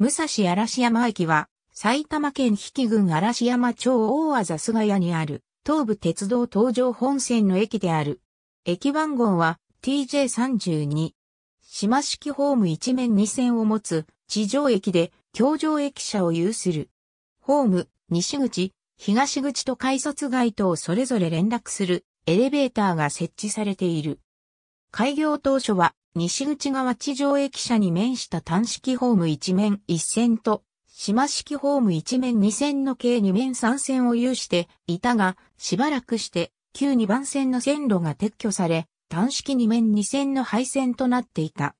武蔵嵐山駅は、埼玉県比企郡嵐山町大字菅谷にある、東武鉄道東上本線の駅である。駅番号は TJ32。島式ホーム一面二線を持つ地上駅で、京上駅舎を有する。ホーム、西口、東口と改札街とそれぞれ連絡するエレベーターが設置されている。開業当初は西口側地上駅舎に面した単式ホーム一面一線と、島式ホーム一面二線の計二面三線を有していたが、しばらくして旧二番線の線路が撤去され、単式二面二線の廃線となっていた。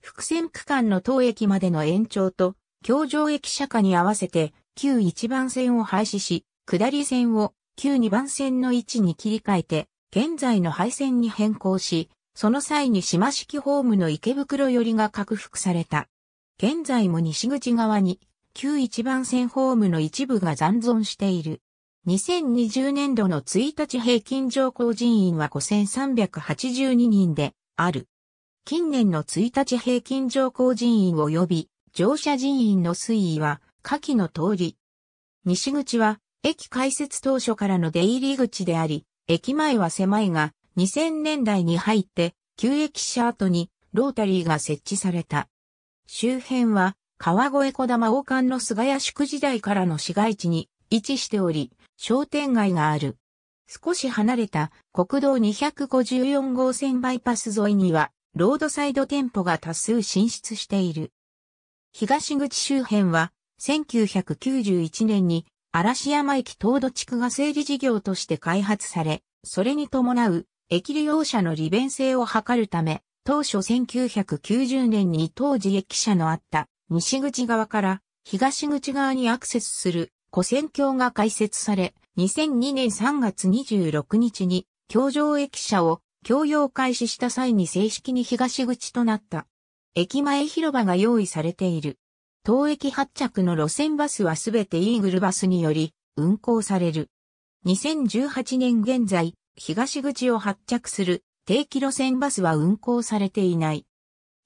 伏線区間の当駅までの延長と、京上駅舎下に合わせて、旧一番線を廃止し、下り線を旧二番線の位置に切り替えて、現在の廃線に変更し、その際に島式ホームの池袋寄りが拡幅された。現在も西口側に旧一番線ホームの一部が残存している。2020年度の1日平均乗降人員は5382人である。近年の1日平均乗降人員及び乗車人員の推移は下記の通り。西口は駅開設当初からの出入り口であり、駅前は狭いが2000年代に入って旧駅舎跡にロータリーが設置された。周辺は川越小玉王冠の菅屋宿時代からの市街地に位置しており、商店街がある。少し離れた国道254号線バイパス沿いには、ロードサイド店舗が多数進出している。東口周辺は、1991年に嵐山駅東土地区が整理事業として開発され、それに伴う駅利用者の利便性を図るため、当初1990年に当時駅舎のあった西口側から東口側にアクセスする古線橋が開設され、2002年3月26日に橋上駅舎を共用開始した際に正式に東口となった。駅前広場が用意されている。当駅発着の路線バスはすべてイーグルバスにより運行される。2018年現在、東口を発着する定期路線バスは運行されていない。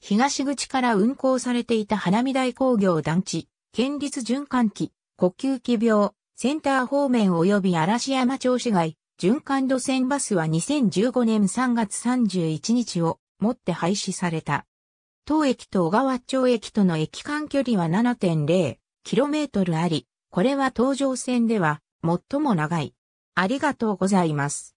東口から運行されていた花見台工業団地、県立循環器、呼吸器病、センター方面及び嵐山町市街、循環路線バスは2015年3月31日をもって廃止された。当駅と小川町駅との駅間距離は 7.0km あり、これは東上線では最も長い。ありがとうございます。